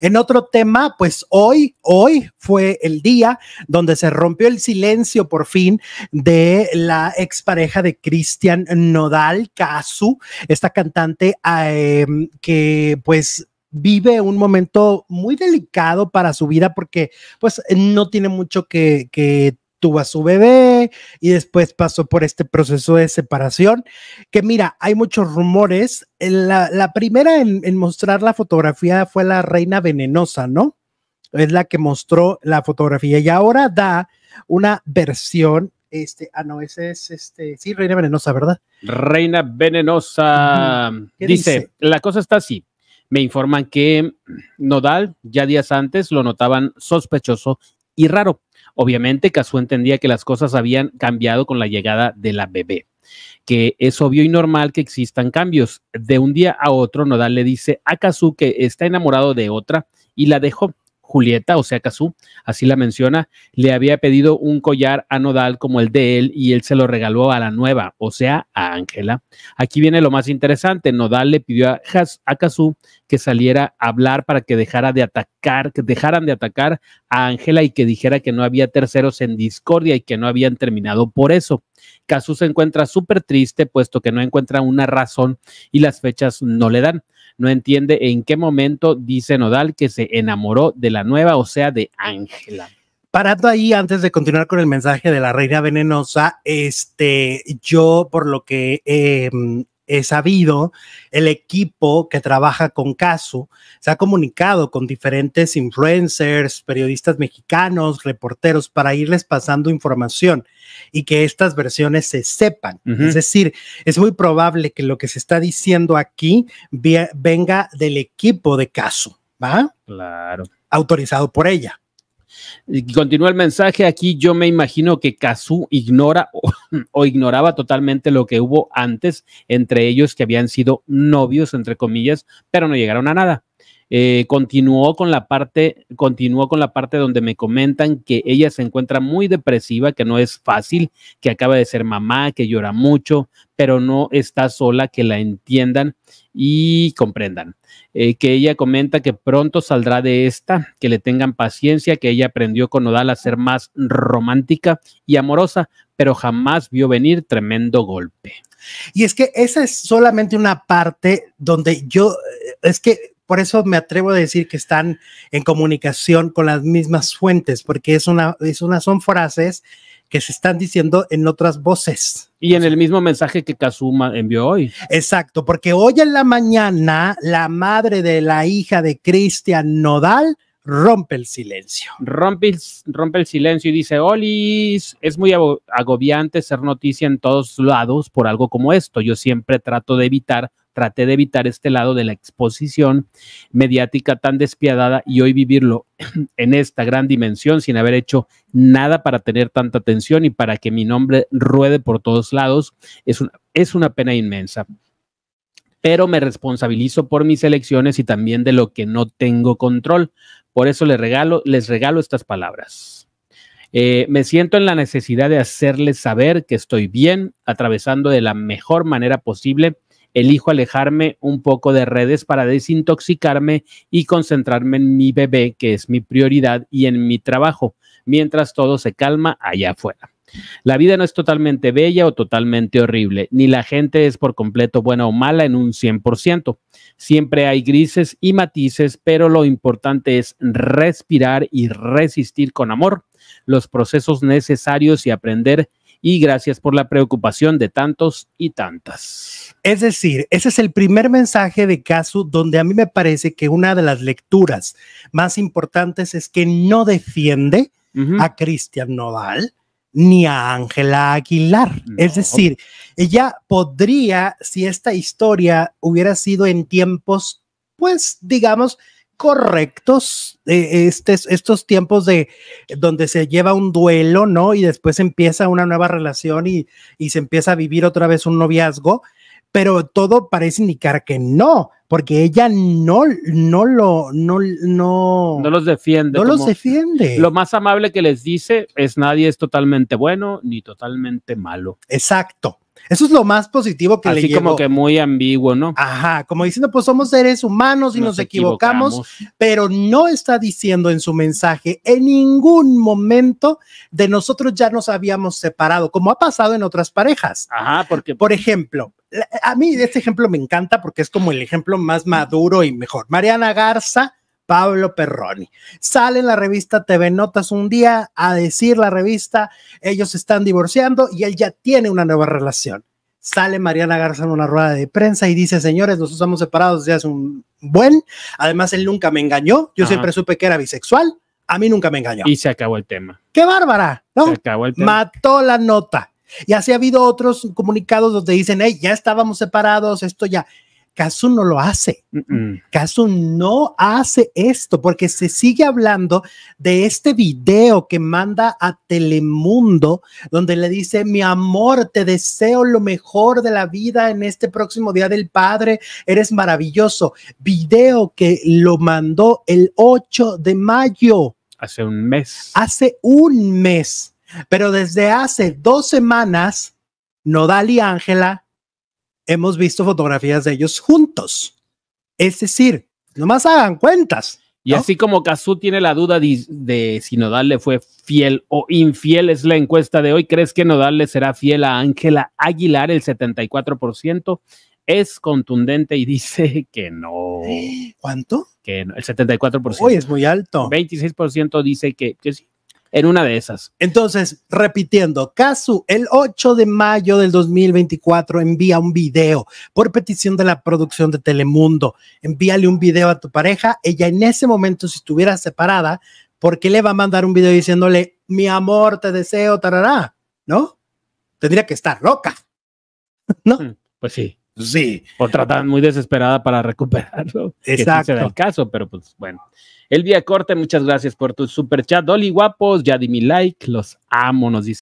En otro tema, pues hoy, hoy fue el día donde se rompió el silencio por fin de la expareja de Cristian Nodal, Kazu, esta cantante em, que pues vive un momento muy delicado para su vida porque pues no tiene mucho que, que tuvo a su bebé y después pasó por este proceso de separación, que mira, hay muchos rumores. La, la primera en, mostrar la fotografía fue la reina venenosa, ¿no? Es la que mostró la fotografía y ahora da una versión. Este, ah, no, ese es este, sí, Reina Venenosa, ¿verdad? Reina Venenosa dice, la cosa está así. Me informan que Nodal, ya días antes, lo notaban sospechoso y raro Obviamente, Kazu entendía que las cosas habían cambiado con la llegada de la bebé, que es obvio y normal que existan cambios. De un día a otro, Nodal le dice a Kazu que está enamorado de otra y la dejó. Julieta, o sea, Cazú, así la menciona, le había pedido un collar a Nodal como el de él y él se lo regaló a la nueva, o sea, a Ángela. Aquí viene lo más interesante, Nodal le pidió a, Has, que saliera a hablar para que dejara de atacar, que dejaran de atacar a Ángela y que dijera que no había terceros en discordia y que no habían terminado por eso. Cazú se encuentra súper triste puesto que no encuentra una razón y las fechas no le dan no entiende en qué momento dice Nodal que se enamoró de la nueva, o sea, de Ángela. Parando ahí, antes de continuar con el mensaje de la reina venenosa, este, yo por lo que em, He sabido, el equipo que trabaja con caso se ha comunicado con diferentes influencers, periodistas mexicanos, reporteros, para irles pasando información y que estas versiones se sepan. Es decir, es muy probable que lo que se está diciendo aquí venga del equipo de caso ¿va? Claro. Autorizado por ella. Y continúa el mensaje, aquí yo me imagino que Kazu ignora o, ignoraba totalmente lo que hubo antes entre ellos que habían sido novios, entre comillas, pero no llegaron a nada. Eh, continuó con la parte, continuó con la parte donde me comentan que ella se encuentra muy depresiva, que no es fácil, que acaba de ser mamá, que llora mucho, pero no está sola, que la entiendan y comprendan. Eh, que ella comenta que pronto saldrá de esta, que le tengan paciencia, que ella aprendió con Odal a ser más romántica y amorosa, pero jamás vio venir tremendo golpe. Y es que esa es solamente una parte donde yo, es que por eso me atrevo a decir que están en comunicación con las mismas fuentes, porque es una, es una, son frases que se están diciendo en otras voces. Y en el mismo mensaje que Kazuma envió hoy. Exacto, porque hoy en la mañana la madre de la hija de Cristian Nodal rompe el silencio. Rompe, rompe el silencio y dice, Olis, es muy agobiante ser noticia en todos lados por algo como esto. Yo siempre trato de evitar traté de evitar este lado de la exposición mediática tan despiadada y hoy vivirlo en esta gran dimensión sin haber hecho nada para tener tanta atención y para que mi nombre ruede por todos lados es una, es una pena inmensa pero me responsabilizo por mis elecciones y también de lo que no tengo control. Por eso les regalo, les regalo estas palabras. Eh, me siento en la necesidad de hacerles saber que estoy bien, atravesando de la mejor manera posible Elijo alejarme un poco de redes para desintoxicarme y concentrarme en mi bebé, que es mi prioridad, y en mi trabajo, mientras todo se calma allá afuera. La vida no es totalmente bella o totalmente horrible, ni la gente es por completo buena o mala en un 100%. Siempre hay grises y matices, pero lo importante es respirar y resistir con amor los procesos necesarios y aprender y gracias por la preocupación de tantos y tantas. Es decir, ese es el primer mensaje de caso donde a mí me parece que una de las lecturas más importantes es que no defiende a Cristian Noval ni a Ángela Aguilar. Es decir, ella podría, si esta historia hubiera sido en tiempos, pues digamos, correctos eh, estos tiempos de donde se lleva un duelo, ¿no? Y después empieza una nueva relación y, y, se empieza a vivir otra vez un noviazgo, pero todo parece indicar que no, porque ella no, no lo, no, no, no los defiende. No los defiende. Lo más amable que les dice es nadie es totalmente bueno ni totalmente malo. Exacto. Eso es lo más positivo que le Así como que muy ambiguo, ¿no? Ajá, como diciendo, pues somos seres humanos y nos, equivocamos, equivocamos, pero no está diciendo en su mensaje en ningún momento de nosotros ya nos habíamos separado, como ha pasado en otras parejas. Ajá, porque... Por ejemplo, a mí este ejemplo me encanta porque es como el ejemplo más maduro y mejor. Mariana Garza Pablo Perroni. Sale en la revista TV Notas un día a decir la revista, ellos están divorciando y él ya tiene una nueva relación. Sale Mariana Garza en una rueda de prensa y dice, señores, nosotros estamos separados Ya es un buen. Además, él nunca me engañó. Yo siempre supe que era bisexual. A mí nunca me engañó. Y se acabó el tema. ¡Qué bárbara! ¿no? Se acabó el tema. Mató la nota. Y así ha habido otros comunicados donde dicen, hey, ya estábamos separados, esto ya. Caso no lo hace. Caso no hace esto porque se sigue hablando de este video que manda a Telemundo donde le dice, mi amor, te deseo lo mejor de la vida en este próximo Día del Padre, eres maravilloso. Video que lo mandó el 8 de mayo. Hace un mes. Hace un mes. Pero desde hace dos semanas, Nodal y Ángela hemos visto fotografías de ellos juntos. Es decir, nomás hagan cuentas. Y así como Kazú tiene la duda de, si Nodal le fue fiel o infiel, es la encuesta de hoy. ¿Crees que Nodal le será fiel a Ángela Aguilar? El 74% es contundente y dice que no. ¿Cuánto? Que el 74%. Uy, es muy alto. 26% dice que sí en una de esas. Entonces, repitiendo, Casu, el 8 de mayo del 2024 envía un video por petición de la producción de Telemundo. Envíale un video a tu pareja. Ella en ese momento, si estuviera separada, ¿por qué le va a mandar un video diciéndole, mi amor, te deseo, tarará? ¿No? Tendría que estar loca. ¿No? Mm, pues sí. Sí. O tratan muy desesperada para recuperarlo. Exacto. Que el caso, pero pues bueno. El día corte, muchas gracias por tu super chat. dolly guapos, ya di mi like, los amo, nos dice